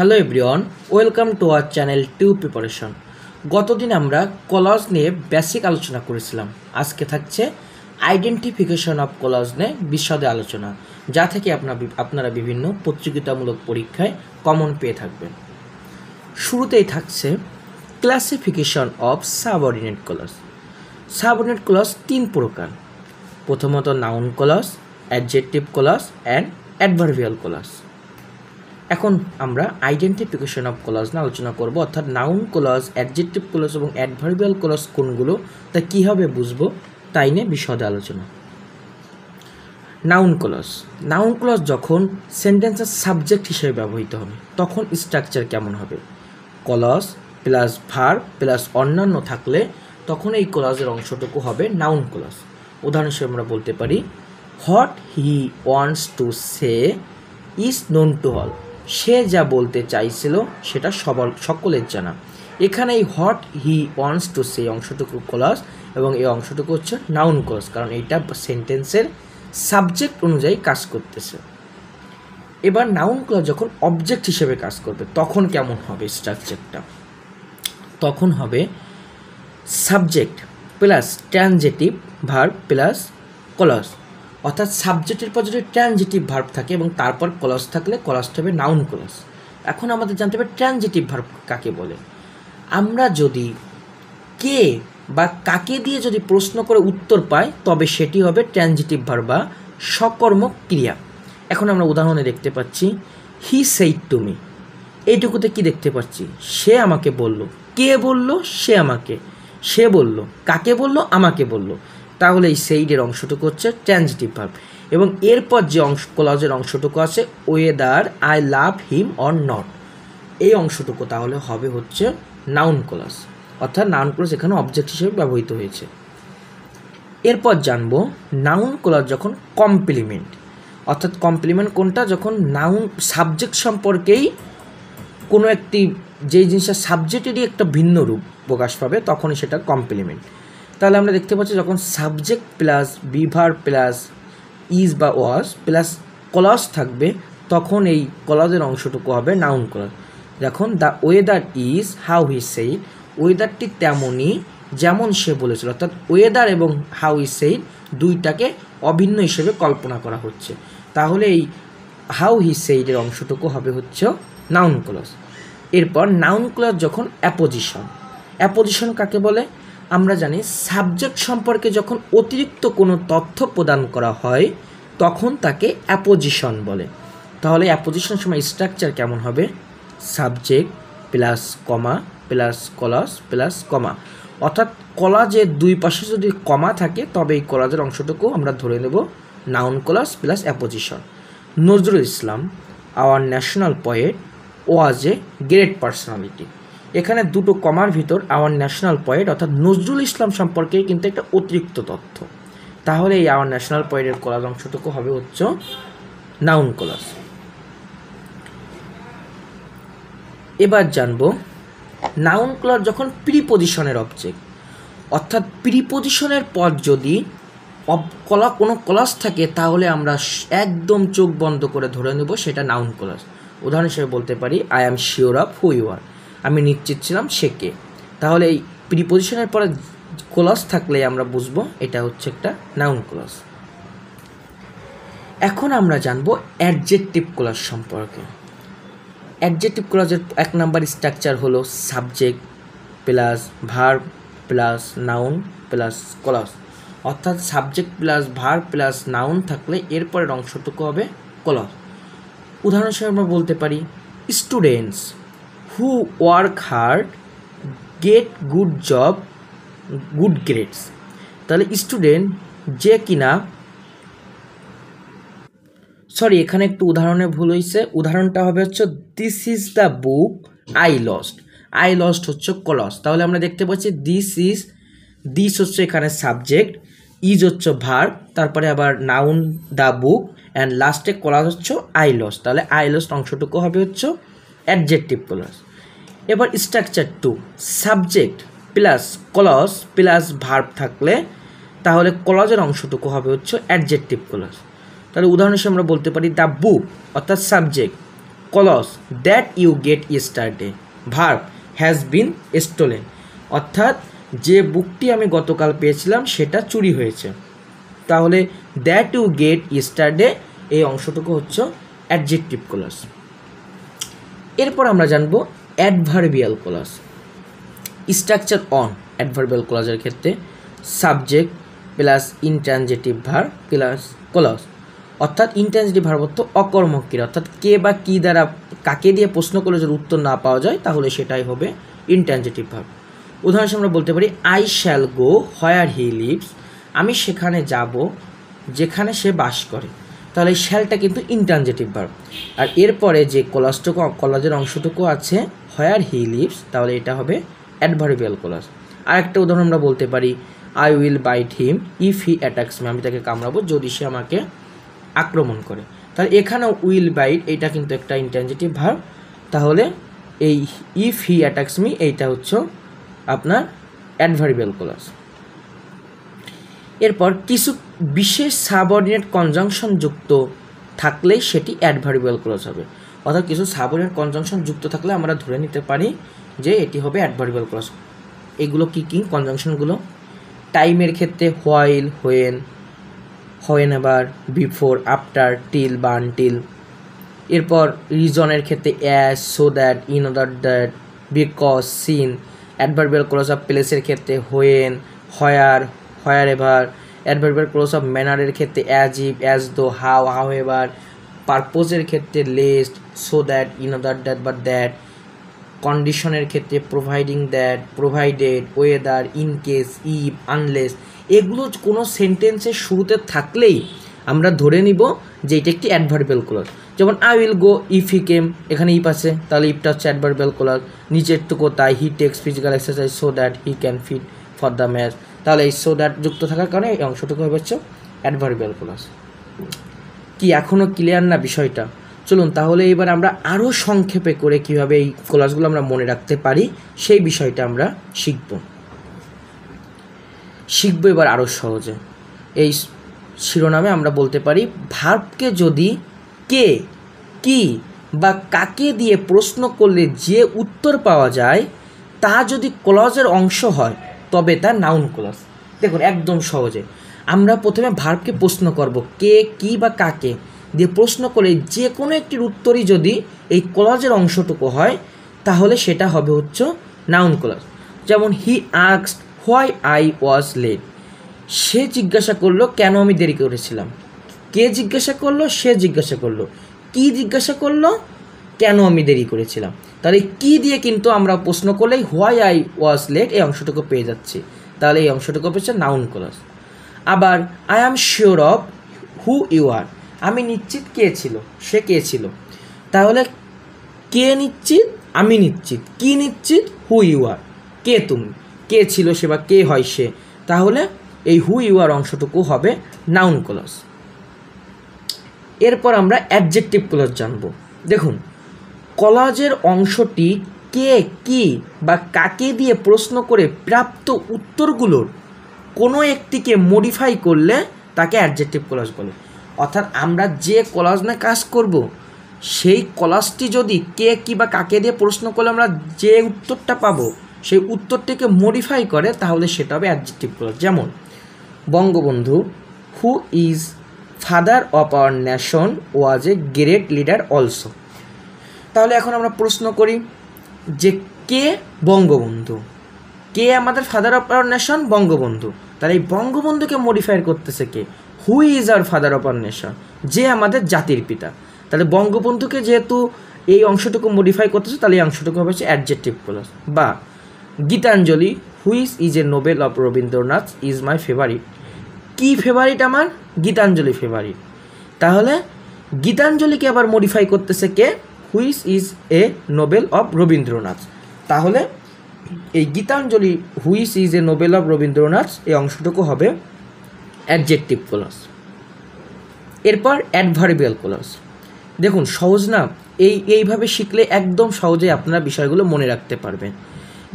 Hello everyone welcome to our channel to preparation গতদিন আমরা collage নিয়ে বেসিক আলোচনা করেছিলাম আজকে থাকছে আইডেন্টিফিকেশন অফ কলাজ নিয়ে বিশদে আলোচনা যা থেকে আপনার আপনারা বিভিন্ন প্রতিযোগিতামূলক পরীক্ষায় কমন পেয়ে থাকবেন শুরুতেই থাকছে classification of subordinate clause subordinate clause তিন প্রকার প্রথমত noun clause adjective clause and adverbial clause এখন আমরা আইডেন্টিফিকেশন অফ ক্লজ না আলোচনা করব অর্থাৎ নাউন ক্লজ অ্যাডজেক্টিভ ক্লজ এবং অ্যাডভার্বিয়াল ক্লজ কোনগুলো তা কীভাবে বুঝবো তাই নিয়ে বিশদে আলোচনা নাউন ক্লজ নাউন ক্লজ যখন সেন্টেন্সের সাবজেক্ট হিসেবে ব্যবহৃত হবে তখন স্ট্রাকচার কেমন হবে ক্লজ প্লাস ভার প্লাস অন্যান্য থাকলে তখন এই ক্লজের অংশটুকু হবে নাউন ক্লজ উদাহরণ হিসেবে আমরা বলতে পারি what he wants to say is known to all সে যা বলতে চাইছিল সেটা সবার সকলের জানা এখানে এই what he wants to say অংশটুকু ক্লস এবং এই অংশটুকু হচ্ছে নাউন ক্লস কারণ এইটা সেন্টেন্সের সাবজেক্ট অনুযায়ী কাজ করতেছে এবার নাউন ক্লস যখন অবজেক্ট হিসেবে কাজ করবে তখন কেমন হবে স্ট্রাকচারটা তখন হবে subject plus transitive verb plus clause অর্থাৎ সাবজেক্টের পর যদি ট্রানজিটিভ ভার্ব থাকে এবং তারপর কলস থাকলে কলস হবে নাউন কলাস এখন আমাদের জানতে হবে ট্রানজিটিভ ভার্ব কাকে বলে আমরা যদি কে বা কাকে দিয়ে যদি প্রশ্ন করে উত্তর পাই তবে সেটি হবে ট্রানজিটিভ ভার্ব বা সকর্মক ক্রিয়া এখন আমরা উদাহরণে দেখতে পাচ্ছি হি সেইট টু মি এইটুকুতে কি দেখতে পাচ্ছি সে আমাকে বলল কে বলল সে আমাকে সে বলল কাকে বলল আমাকে বলল তাহলে এই সেইডের অংশটুকু হচ্ছে ট্রানজিটিভ ভার্ব এবং এরপর যে অংশ ক্লজের অংশটুকু আছে whether I love him or not এই অংশটুকু তাহলে হবে হচ্ছে নাউন ক্লাস অর্থাৎ নাউন ক্লাস এখানে অবজেক্ট হিসেবে ব্যবহৃত হয়েছে এরপর জানবো নাউন ক্লাস যখন কমপ্লিমেন্ট অর্থাৎ কমপ্লিমেন্ট কোনটা যখন নাউন সাবজেক্ট সম্পর্কেই কোনো একটি যেই জিনিসটা সাবজেক্টেরই একটা ভিন্ন রূপ প্রকাশ পাবে তখনই সেটা কমপ্লিমেন্ট তাহলে আমরা দেখতে পাচ্ছি যখন subject plus be verb plus is বা ওয়াস প্লাস কলস থাকবে তখন এই কলাজের অংশটুকু হবে নাউন কলাজ দেখুন the whether is how he said ওয়েদারটি তেমনই যেমন সে বলেছিল অর্থাৎ ওয়েদার এবং হাউ ই সেইড দুইটাকে অভিন্ন হিসেবে কল্পনা করা হচ্ছে তাহলে এই হাউ হি সেইডের অংশটুকু হবে হচ্ছে নাউন ক্লস এরপর নাউন ক্লস যখন অ্যাপোজিশন অ্যাপোজিশন কাকে বলে আমরা জানি সাবজেক্ট সম্পর্কে যখন অতিরিক্ত কোনো তথ্য প্রদান করা হয় তখন তাকে অ্যাপোজিশন বলে তাহলে অ্যাপোজিশন সময় স্ট্রাকচার কেমন হবে subject plus comma plus clause plus comma অর্থাৎ কলাজের দুই পাশে যদি কমা থাকে তবে এই কলাজের অংশটুকু আমরা ধরে নেব noun clause plus apposition Nazrul Islam our national poet was a great personality এখানে দুটো কমার ভিতর আওয়ার ন্যাশনাল পয়েন্ট অর্থাৎ নজরুল ইসলাম সম্পর্কে কিন্তু একটা অতিরিক্ত তথ্য তাহলে এই আওয়ার ন্যাশনাল পয়েন্টের কলাজ অংশটুকু হবে উচ্চ নাউন কলাজ এবার জানব নাউন ক্লজ যখন প্রিপোজিশনের অবজেক্ট অর্থাৎ প্রিপোজিশনের পর যদি কলা কোনো ক্লাস থাকে তাহলে আমরা একদম চোখ বন্ধ করে ধরে নেব সেটা নাউন ক্লাস উদাহরণ হিসেবে বলতে পারি I am sure of who you are আমি নিশ্চিত ছিলাম সে কে তাহলে এই প্রিপোজিশনের পরে ক্লস থাকলে আমরা বুঝবো এটা হচ্ছে একটা নাউন ক্লস এখন আমরা জানবো অ্যাডজেক্টিভ ক্লস সম্পর্কে অ্যাডজেক্টিভ ক্লসের এক নাম্বার স্ট্রাকচার হলো subject plus verb plus noun plus clause অর্থাৎ subject plus verb plus noun থাকলে এরপরের অংশটুকু হবে ক্লস উদাহরণস্বরূপ আমরা বলতে পারি students who work hard get good job good grades তাহলে স্টুডেন্ট যে কিনা সরি এখানে একটু উদাহরণে ভুল হয়েছে উদাহরণটা হবে হচ্ছে this is the book I lost I lost হচ্ছে কলস তাহলে আমরা দেখতে পাচ্ছি দিস ইজ দিস হচ্ছে এখানে সাবজেক্ট ইজ হচ্ছে ভার তারপরে আবার নাউন দ্য বুক অ্যান্ড লাস্টে কলাস হচ্ছে আই লস তাহলে আই লস্ট অংশটুকু হবে হচ্ছে অ্যাডজেক্টিভ কলাস এবার structure two subject plus clause plus verb থাকলে তাহলে কলজের অংশটুকু হবে হচ্ছে অ্যাডজেক্টিভ কলস তাহলে উদাহরণ হিসেবে আমরা বলতে পারি দ্য বুক অর্থাৎ subject clause that you get স্টার্টে ভার্ব হ্যাজ বিন স্টোলেন অর্থাৎ যে বুকটি আমি গতকাল পেয়েছিলাম সেটা চুরি হয়েছে তাহলে দ্যাট ইউ গেট ইস্টারডে এই অংশটুকু হচ্ছে অ্যাডজেক্টিভ কলস এরপর আমরা জানবো adverbial clause structure on adverbial ক্লাসের ক্ষেত্রে subject plus intransitive verb plus clause অর্থাৎ ইনট্রানজেটিভ ভার অর্থ অকর্মক্রিয়া অর্থাৎ কে বা কী দ্বারা কাকে দিয়ে প্রশ্ন করলে যদি উত্তর না পাওয়া যায় তাহলে সেটাই হবে ইনট্রানজেটিভ ভার উদাহরণ আমরা বলতে পারি I shall go where he lives আমি সেখানে যাব যেখানে সে বাস করে তাহলে শ্যালটা কিন্তু ইনট্রানজেটিভ ভার আর এরপরে যে কলাসটুকু কলাজের অংশটুকু আছে হোয়ার হি লিভস তাহলে এটা হবে অ্যাডভার্বিয়াল ক্লজ আর একটা উদাহরণ আমরা বলতে পারি I will bite him if he attacks me আমি তাকে কামড়াবো যদি সে আমাকে আক্রমণ করে তাহলে এখানেও উইল বাইট এটা কিন্তু একটা ইন্টেনজিটিভ ভার তাহলে এই ইফ হি অ্যাট্যাক্স মি এইটা হচ্ছে আপনার অ্যাডভার্বিয়াল ক্লজ এরপর কিছু বিশেষ সাবঅর্ডিনেট কনজাংশন যুক্ত থাকলেই সেটি অ্যাডভার্বিয়াল ক্লজ হবে অর্থাৎ কিছু সাবরিন কনজাংশন যুক্ত থাকলে আমরা ধরে নিতে পারি যে এটি হবে অ্যাডভার্বিয়াল ক্লস এগুলো কী কী কনজাংশনগুলো টাইমের ক্ষেত্রে হোয়াইল হোয়েন হোয়েন আবার বিফোর আফটার টিল বা আনটিল এরপর রিজনের ক্ষেত্রে as so that in order that because since adverbial clause of প্লেসের ক্ষেত্রে when where wherever adverbial clause of ম্যানারের ক্ষেত্রে as if as though how however পারপোজের ক্ষেত্রে lest so that in order that বা that কন্ডিশনের ক্ষেত্রে providing that provided whether in case if unless এগুলো কোনো সেন্টেন্সের শুরুতে থাকলেই আমরা ধরে নিব যে এটা একটি অ্যাডভার্বেল ক্লাস যেমন I will go if he came এখানে ইফ আছে তাহলে ইফটা হচ্ছে অ্যাডভার্বেল ক্লাস নিচের তো কোথায় he takes physical exercise so that he can fit for the match তাহলে এই সো দ্যাট যুক্ত থাকার কারণে এই অংশটুকু হয়ে হচ্ছে অ্যাডভার্বেল ক্লাস কি এখনও ক্লিয়ার না বিষয়টা চলুন তাহলে এবার আমরা আরও সংক্ষেপে করে কিভাবে এই কোলাসগুলো আমরা মনে রাখতে পারি সেই বিষয়টা আমরা শিখব শিখবো এবার আরও সহজে এই শিরোনামে আমরা বলতে পারি ভার্বকে যদি কে কি বা কাকে দিয়ে প্রশ্ন করলে যে উত্তর পাওয়া যায় তা যদি ক্লজের অংশ হয় তবে তা নাউন ক্লজ দেখুন একদম সহজে আমরা প্রথমে ভার্বকে প্রশ্ন করব কে কি বা কাকে দিয়ে প্রশ্ন করে যে কোনো একটির উত্তরই যদি এই ক্লজের অংশটুকু হয় তাহলে সেটা হবে হচ্ছে নাউন ক্লজ যেমন হি আক্সড হোয়াই আই ওয়াজ লেট সে জিজ্ঞাসা করলো কেন আমি দেরি করেছিলাম কে জিজ্ঞাসা করলো সে জিজ্ঞাসা করলো কি জিজ্ঞাসা করলো কেন আমি দেরি করেছিলাম তাহলে কি দিয়ে কিন্তু আমরা প্রশ্ন করলেই হোয়াই আই ওয়াজ লেট এই অংশটুকু পেয়ে যাচ্ছি তাহলে এই অংশটুকু পেয়েছে নাউন ক্লজ আবার I am sure of who you are আমি নিশ্চিত কে ছিল সে কে ছিল তাহলে কে নিশ্চিত আমি নিশ্চিত কি নিশ্চিত হু ইউ আর কে তুমি কে ছিল সে বা কে হয় সে তাহলে এই হু ইউ আর অংশটুকু হবে নাউন ক্লজ এরপর আমরা অ্যাডজেক্টিভ ক্লজ জানব দেখুন কলাজের অংশটি কে কি বা কাকে দিয়ে প্রশ্ন করে প্রাপ্ত উত্তরগুলোর কোনো একটিকে মডিফাই করলে তাকে অ্যাডজেক্টিভ কলাস বলে অর্থাৎ আমরা যে কলাস না কাজ করব সেই কলাসটি যদি কে কি বা কাকে দিয়ে প্রশ্ন করলে আমরা যে উত্তরটা পাবো সেই উত্তরটিকে মডিফাই করে তাহলে সেটা হবে অ্যাডজেক্টিভ ক্লাস যেমন Bangabandhu who is father of our nation was a great leader also তাহলে এখন আমরা প্রশ্ন করি যে কে বঙ্গবন্ধু কে আমাদের father of our nation Bangabandhu তাহলে এই বঙ্গবন্ধুকে মডিফাই করতেছে কে who is our father of our nation যে আমাদের জাতির পিতা তাহলে বঙ্গবন্ধুকে যেহেতু এই অংশটুকু মডিফাই করতেছে তাহলে এই অংশটুকু হবে হচ্ছে অ্যাডজেক্টিভ প্লাস বা Gitanjali which is a Nobel of Rabindranath is my favourite কি ফেভারিট আমার গীতাঞ্জলি ফেভারিট তাহলে গীতাঞ্জলিকে আবার মডিফাই করতেছে কে which is a Nobel of Rabindranath তাহলে এই Gitanjali which is a Nobel of Rabindranath এই অংশটুকু হবে অ্যাডজেক্টিভ কোলাস এরপর অ্যাডভারবিয়াল কোলাস দেখুন সহজ না এই এইভাবে শিখলে একদম সহজে আপনারা বিষয়গুলো মনে রাখতে পারবেন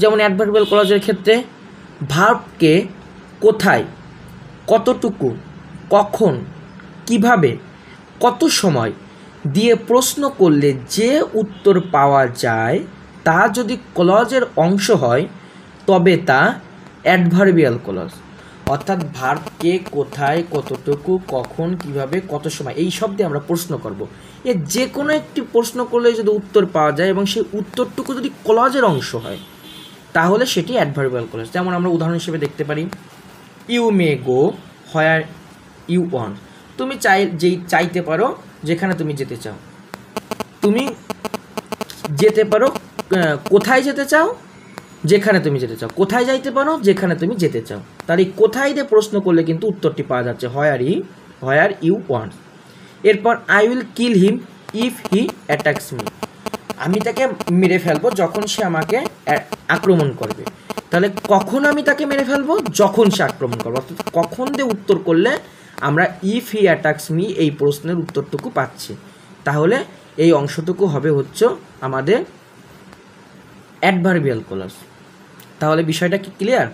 যেমন অ্যাডভারবিয়াল কোলাসের ক্ষেত্রে ভাবকে কোথায় কতটুকু কখন কিভাবে কত সময় দিয়ে প্রশ্ন করলে যে উত্তর পাওয়া যায় তা যদি ক্লজের অংশ হয় তবে তা অ্যাডভার্বিয়াল ক্লজ অর্থাৎ ভার্বকে কোথায় কতটুকু কখন কিভাবে কত সময় এই শব্দে আমরা প্রশ্ন করব। এ যে কোনো একটি প্রশ্ন করলে যদি উত্তর পাওয়া যায় এবং সেই উত্তরটুকু যদি ক্লজের অংশ হয় তাহলে সেটি অ্যাডভার্বিয়াল ক্লজ যেমন আমরা উদাহরণ হিসেবে দেখতে পারি ইউ মে গো হয়ার ইউ অন তুমি চাই যেই চাইতে পারো যেখানে তুমি যেতে চাও তুমি যেতে পারো কোথায় যেতে চাও যেখানে তুমি যেতে চাও কোথায় যাইতে পারো যেখানে তুমি যেতে চাও তার এই কোথায় দিয়ে প্রশ্ন করলে কিন্তু উত্তরটি পাওয়া যাচ্ছে হয় আর ই আর ইউ ওয়ান্ট এরপর I will kill him if he attacks me আমি তাকে মেরে ফেলবো যখন সে আমাকে আক্রমণ করবে তাহলে কখন আমি তাকে মেরে ফেলবো যখন সে আক্রমণ করবে অর্থাৎ কখন দিয়ে উত্তর করলে আমরা ইফ হি অ্যাট্যাক্স মি এই প্রশ্নের উত্তরটুকু পাচ্ছি তাহলে এই অংশটুকু হবে হচ্ছে আমাদের অ্যাডভার্বিয়াল ক্লজ তাহলে বিষয়টা কি ক্লিয়ার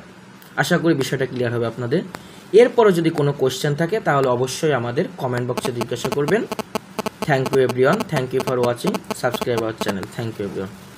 আশা করি বিষয়টা ক্লিয়ার হবে আপনাদের এরপরে যদি কোনো কোশ্চেন থাকে তাহলে অবশ্যই আমাদের কমেন্ট বক্সে জিজ্ঞাসা করবেন thank you everyone thank you for watching subscribe our channel thank you everyone